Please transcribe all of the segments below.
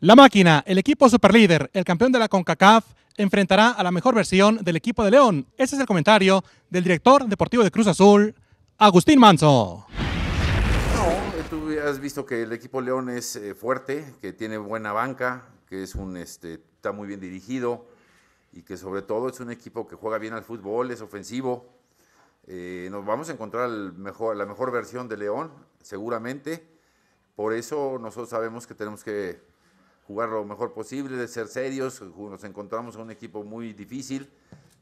La máquina, el equipo superlíder, el campeón de la CONCACAF, enfrentará a la mejor versión del equipo de León. Ese es el comentario del director deportivo de Cruz Azul, Agustín Manso. No, tú has visto que el equipo León es eh, fuerte, que tiene buena banca, que es un, este, está muy bien dirigido y que sobre todo es un equipo que juega bien al fútbol, es ofensivo. Eh, nos vamos a encontrar la mejor versión de León, seguramente. Por eso nosotros sabemos que tenemos que jugar lo mejor posible, de ser serios. Nos encontramos en un equipo muy difícil,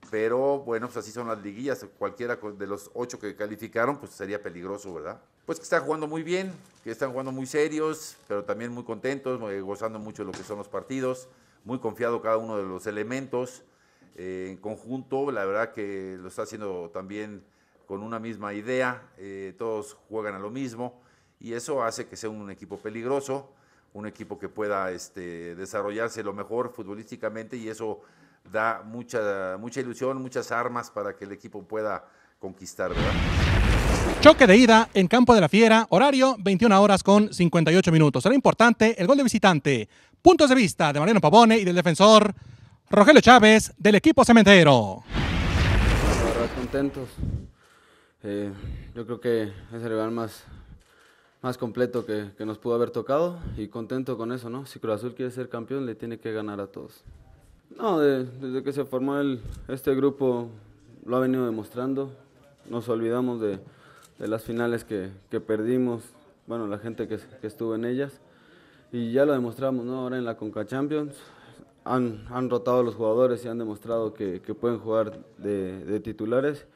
pero bueno, pues así son las liguillas. Cualquiera de los ocho que calificaron, pues sería peligroso, ¿verdad? Pues que están jugando muy bien, que están jugando muy serios, pero también muy contentos, eh, gozando mucho de lo que son los partidos, muy confiado cada uno de los elementos. Eh, en conjunto, la verdad que lo está haciendo también con una misma idea, eh, todos juegan a lo mismo y eso hace que sea un equipo peligroso un equipo que pueda este, desarrollarse lo mejor futbolísticamente y eso da mucha, mucha ilusión, muchas armas para que el equipo pueda conquistar. Choque de ida en Campo de la Fiera, horario 21 horas con 58 minutos. Será importante el gol de visitante. Puntos de vista de Mariano Pavone y del defensor Rogelio Chávez del equipo cementero. contentos. Eh, yo creo que es el más, más completo que, que, nos pudo haber tocado y contento con eso, ¿no? Si Cruz Azul quiere ser campeón, le tiene que ganar a todos. No, desde que se formó el, este grupo lo ha venido demostrando. Nos olvidamos de, de las finales que, que, perdimos, bueno, la gente que, que, estuvo en ellas. Y ya lo demostramos, ¿no? Ahora en la Conca Champions han, han rotado a los jugadores y han demostrado que, pueden jugar de, de titulares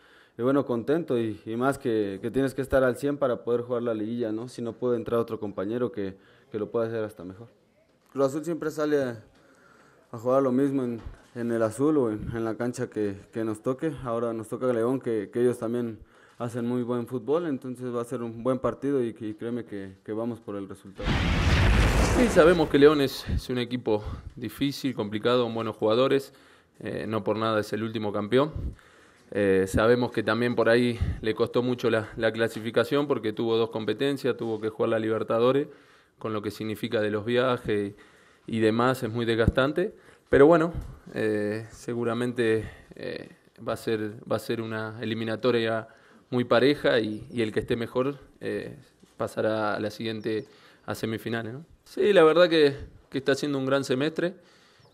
y bueno, contento y, más que, tienes que estar al 100 para poder jugar la liguilla, ¿no? Si no puede entrar otro compañero que, lo pueda hacer hasta mejor. Lo Azul siempre sale a, jugar lo mismo en, el azul o en, la cancha que, nos toque. Ahora nos toca León, que, ellos también hacen muy buen fútbol, entonces va a ser un buen partido y, créeme que, vamos por el resultado. Sí, sabemos que León es, un equipo difícil, complicado, buenos jugadores. Eh, no por nada es el último campeón. Eh, sabemos que también por ahí le costó mucho la, clasificación porque tuvo dos competencias, tuvo que jugar la Libertadores, con lo que significa de los viajes y, demás, es muy desgastante. Pero bueno, eh, seguramente eh, va, a ser, va a ser una eliminatoria muy pareja y, el que esté mejor pasará a la siguiente a semifinales. Sí, la verdad que, que está haciendo un gran semestre,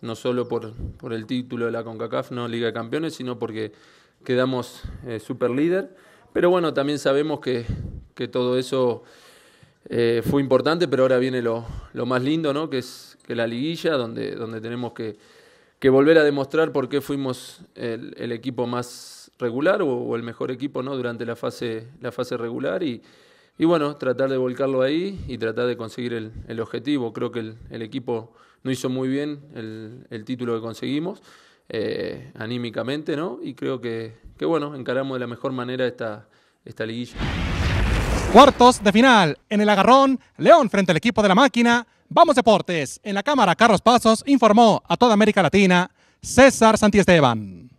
no solo por, por el título de la CONCACAF, no Liga de Campeones, sino porque quedamos eh, super líder. Pero bueno, también sabemos que, que todo eso eh, fue importante, pero ahora viene lo, más lindo, ¿no? que es que la liguilla, donde, donde tenemos que, volver a demostrar por qué fuimos el, equipo más regular o, el mejor equipo ¿no? durante la fase, la fase regular y, bueno, tratar de volcarlo ahí y tratar de conseguir el, objetivo. Creo que el, equipo no hizo muy bien el, el título que conseguimos, eh, anímicamente, ¿no? Y creo que, que, bueno, encaramos de la mejor manera esta, esta liguilla. Cuartos de final, en el agarrón, León frente al equipo de la máquina. Vamos Deportes, en la cámara Carlos Pasos informó a toda América Latina César Santiesteban.